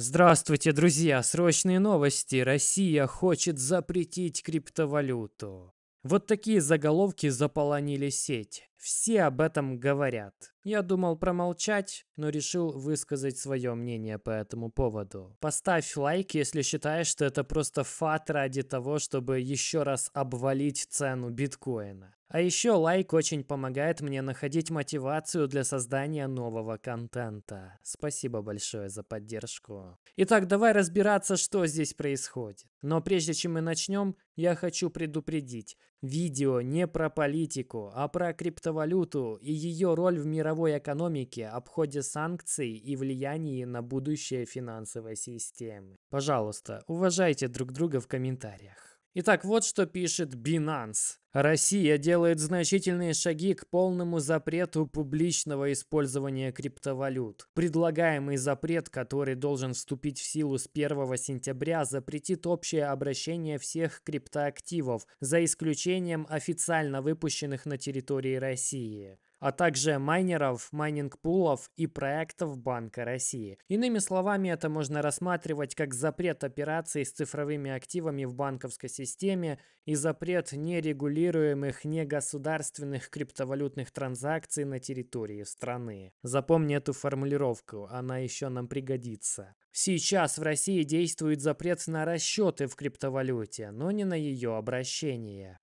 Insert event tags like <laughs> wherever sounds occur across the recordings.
Здравствуйте, друзья! Срочные новости! Россия хочет запретить криптовалюту. Вот такие заголовки заполонили сеть. Все об этом говорят. Я думал промолчать, но решил высказать свое мнение по этому поводу. Поставь лайк, если считаешь, что это просто фат ради того, чтобы еще раз обвалить цену биткоина. А еще лайк очень помогает мне находить мотивацию для создания нового контента. Спасибо большое за поддержку. Итак, давай разбираться, что здесь происходит. Но прежде чем мы начнем, я хочу предупредить. Видео не про политику, а про криптовалюту и ее роль в мировой экономике, обходе санкций и влиянии на будущее финансовой системы. Пожалуйста, уважайте друг друга в комментариях. Итак, вот что пишет Binance. Россия делает значительные шаги к полному запрету публичного использования криптовалют. Предлагаемый запрет, который должен вступить в силу с 1 сентября, запретит общее обращение всех криптоактивов, за исключением официально выпущенных на территории России а также майнеров, майнинг-пулов и проектов Банка России. Иными словами, это можно рассматривать как запрет операций с цифровыми активами в банковской системе и запрет нерегулируемых негосударственных криптовалютных транзакций на территории страны. Запомни эту формулировку, она еще нам пригодится. Сейчас в России действует запрет на расчеты в криптовалюте, но не на ее обращение.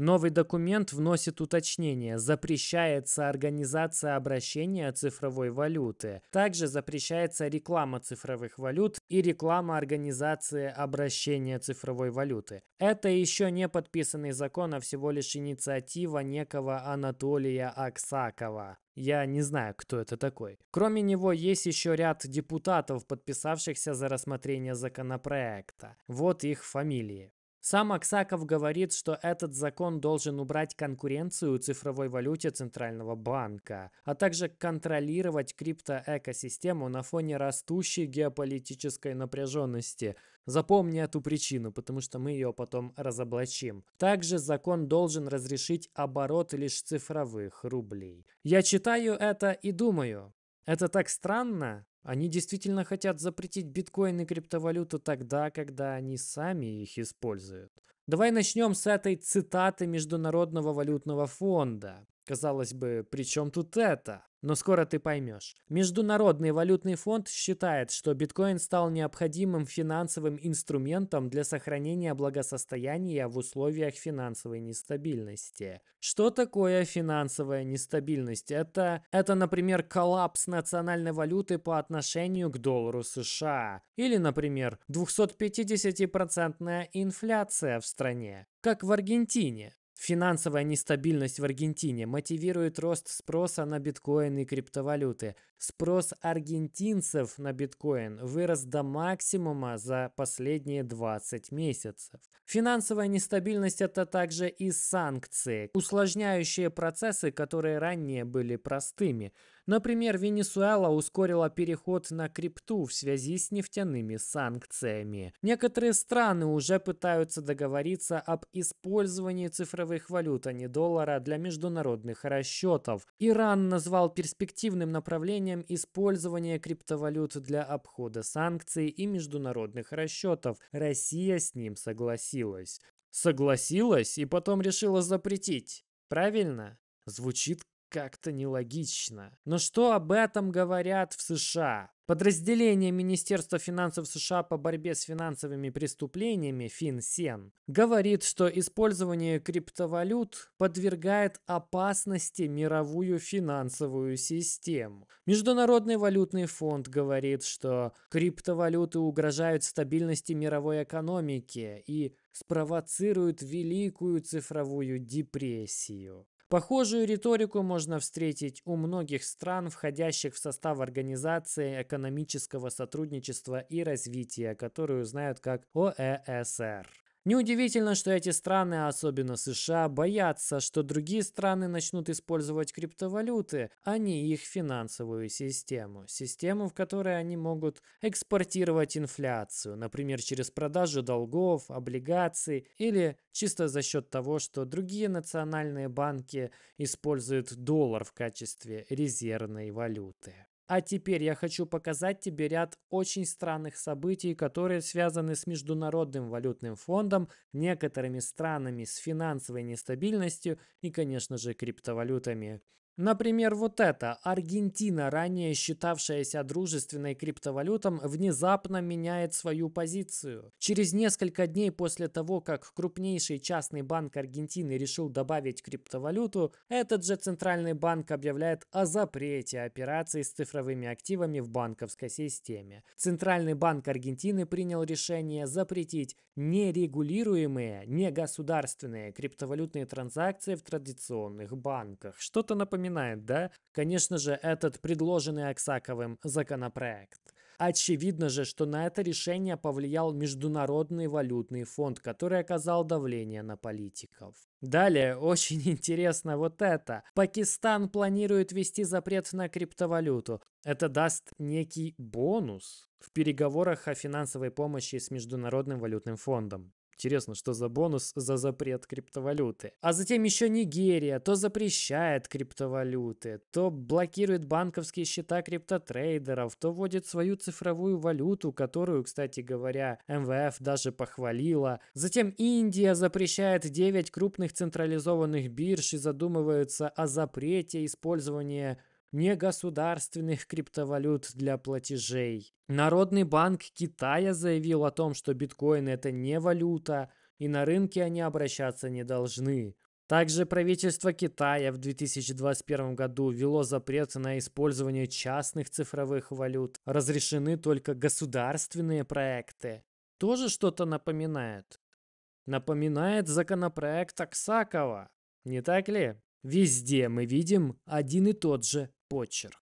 Новый документ вносит уточнение. Запрещается организация обращения цифровой валюты. Также запрещается реклама цифровых валют и реклама организации обращения цифровой валюты. Это еще не подписанный закон, а всего лишь инициатива некого Анатолия Аксакова. Я не знаю, кто это такой. Кроме него есть еще ряд депутатов, подписавшихся за рассмотрение законопроекта. Вот их фамилии. Сам Аксаков говорит, что этот закон должен убрать конкуренцию цифровой валюте Центрального банка, а также контролировать криптоэкосистему на фоне растущей геополитической напряженности. Запомни эту причину, потому что мы ее потом разоблачим. Также закон должен разрешить оборот лишь цифровых рублей. Я читаю это и думаю, это так странно, они действительно хотят запретить биткоин и криптовалюту тогда, когда они сами их используют. Давай начнем с этой цитаты Международного валютного фонда. Казалось бы, при чем тут это? Но скоро ты поймешь. Международный валютный фонд считает, что биткоин стал необходимым финансовым инструментом для сохранения благосостояния в условиях финансовой нестабильности. Что такое финансовая нестабильность? Это, это например, коллапс национальной валюты по отношению к доллару США. Или, например, 250% инфляция в стране, как в Аргентине. Финансовая нестабильность в Аргентине мотивирует рост спроса на биткоин и криптовалюты. Спрос аргентинцев на биткоин вырос до максимума за последние 20 месяцев. Финансовая нестабильность – это также и санкции, усложняющие процессы, которые ранее были простыми. Например, Венесуэла ускорила переход на крипту в связи с нефтяными санкциями. Некоторые страны уже пытаются договориться об использовании цифровых валют, а не доллара, для международных расчетов. Иран назвал перспективным направлением использование криптовалют для обхода санкций и международных расчетов. Россия с ним согласилась. Согласилась и потом решила запретить. Правильно? Звучит как-то нелогично. Но что об этом говорят в США? Подразделение Министерства финансов США по борьбе с финансовыми преступлениями Финсен говорит, что использование криптовалют подвергает опасности мировую финансовую систему. Международный валютный фонд говорит, что криптовалюты угрожают стабильности мировой экономики и спровоцируют великую цифровую депрессию. Похожую риторику можно встретить у многих стран, входящих в состав Организации экономического сотрудничества и развития, которую знают как ОЭСР. Неудивительно, что эти страны, особенно США, боятся, что другие страны начнут использовать криптовалюты, а не их финансовую систему. Систему, в которой они могут экспортировать инфляцию, например, через продажу долгов, облигаций или чисто за счет того, что другие национальные банки используют доллар в качестве резервной валюты. А теперь я хочу показать тебе ряд очень странных событий, которые связаны с Международным валютным фондом, некоторыми странами с финансовой нестабильностью и, конечно же, криптовалютами. Например, вот это. Аргентина, ранее считавшаяся дружественной криптовалютам, внезапно меняет свою позицию. Через несколько дней после того, как крупнейший частный банк Аргентины решил добавить криптовалюту, этот же центральный банк объявляет о запрете операций с цифровыми активами в банковской системе. Центральный банк Аргентины принял решение запретить нерегулируемые, негосударственные криптовалютные транзакции в традиционных банках. Что-то напоминает вспоминает, да? Конечно же, этот предложенный Аксаковым законопроект. Очевидно же, что на это решение повлиял Международный валютный фонд, который оказал давление на политиков. Далее, <laughs> очень интересно вот это. Пакистан планирует ввести запрет на криптовалюту. Это даст некий бонус в переговорах о финансовой помощи с Международным валютным фондом. Интересно, что за бонус за запрет криптовалюты. А затем еще Нигерия то запрещает криптовалюты, то блокирует банковские счета криптотрейдеров, то вводит свою цифровую валюту, которую, кстати говоря, МВФ даже похвалила. Затем Индия запрещает 9 крупных централизованных бирж и задумывается о запрете использования негосударственных криптовалют для платежей. Народный банк Китая заявил о том, что биткоин это не валюта, и на рынке они обращаться не должны. Также правительство Китая в 2021 году ввело запрет на использование частных цифровых валют. Разрешены только государственные проекты. Тоже что-то напоминает. Напоминает законопроект Аксакова. Не так ли? Везде мы видим один и тот же почерк.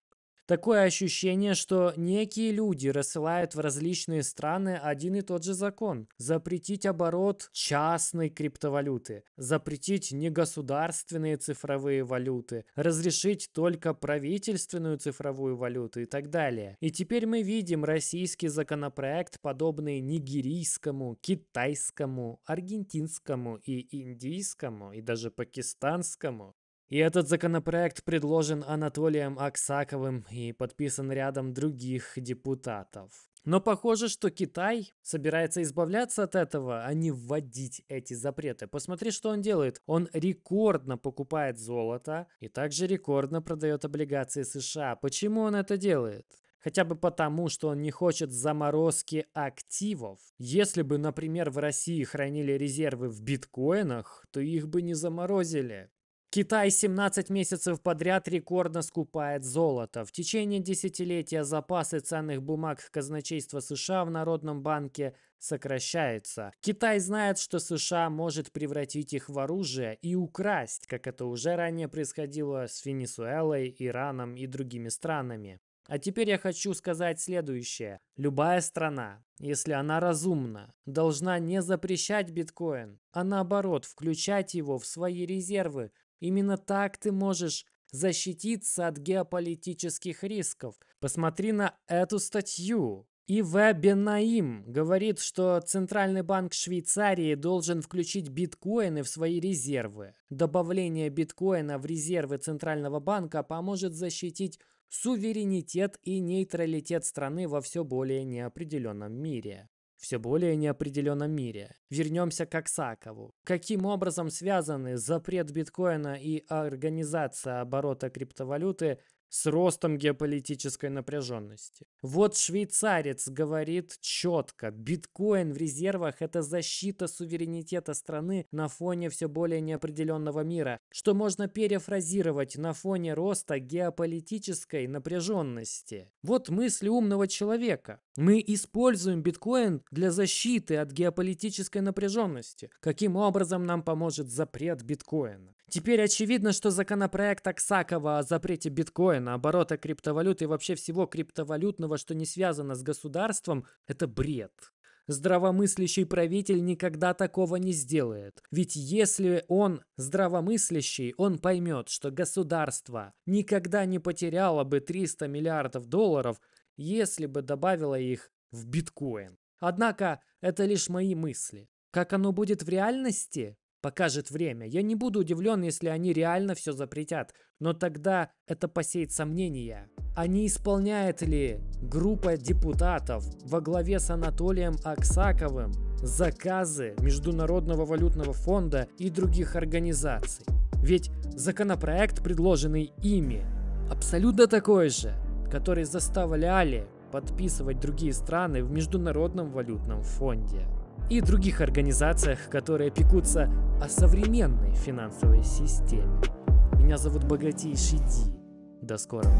Такое ощущение, что некие люди рассылают в различные страны один и тот же закон. Запретить оборот частной криптовалюты, запретить негосударственные цифровые валюты, разрешить только правительственную цифровую валюту и так далее. И теперь мы видим российский законопроект, подобный нигерийскому, китайскому, аргентинскому и индийскому, и даже пакистанскому. И этот законопроект предложен Анатолием Аксаковым и подписан рядом других депутатов. Но похоже, что Китай собирается избавляться от этого, а не вводить эти запреты. Посмотри, что он делает. Он рекордно покупает золото и также рекордно продает облигации США. Почему он это делает? Хотя бы потому, что он не хочет заморозки активов. Если бы, например, в России хранили резервы в биткоинах, то их бы не заморозили. Китай 17 месяцев подряд рекордно скупает золото. В течение десятилетия запасы ценных бумаг казначейства США в Народном банке сокращаются. Китай знает, что США может превратить их в оружие и украсть, как это уже ранее происходило с Венесуэлой, Ираном и другими странами. А теперь я хочу сказать следующее. Любая страна, если она разумна, должна не запрещать биткоин, а наоборот включать его в свои резервы, Именно так ты можешь защититься от геополитических рисков. Посмотри на эту статью. И Вебенаим говорит, что Центральный банк Швейцарии должен включить биткоины в свои резервы. Добавление биткоина в резервы Центрального банка поможет защитить суверенитет и нейтралитет страны во все более неопределенном мире все более неопределенном мире. Вернемся к Аксакову. Каким образом связаны запрет биткоина и организация оборота криптовалюты с ростом геополитической напряженности. Вот швейцарец говорит четко, биткоин в резервах – это защита суверенитета страны на фоне все более неопределенного мира, что можно перефразировать на фоне роста геополитической напряженности. Вот мысли умного человека. Мы используем биткоин для защиты от геополитической напряженности. Каким образом нам поможет запрет биткоина? Теперь очевидно, что законопроект Аксакова о запрете биткоина, оборота криптовалют и вообще всего криптовалютного, что не связано с государством, это бред. Здравомыслящий правитель никогда такого не сделает. Ведь если он здравомыслящий, он поймет, что государство никогда не потеряло бы 300 миллиардов долларов, если бы добавило их в биткоин. Однако это лишь мои мысли. Как оно будет в реальности, покажет время. Я не буду удивлен, если они реально все запретят, но тогда это посеет сомнения. А не исполняет ли группа депутатов во главе с Анатолием Аксаковым заказы Международного валютного фонда и других организаций? Ведь законопроект, предложенный ими, абсолютно такой же, который заставляли подписывать другие страны в Международном валютном фонде и других организациях, которые пекутся о современной финансовой системе. Меня зовут Богатейший Ди. До скорого.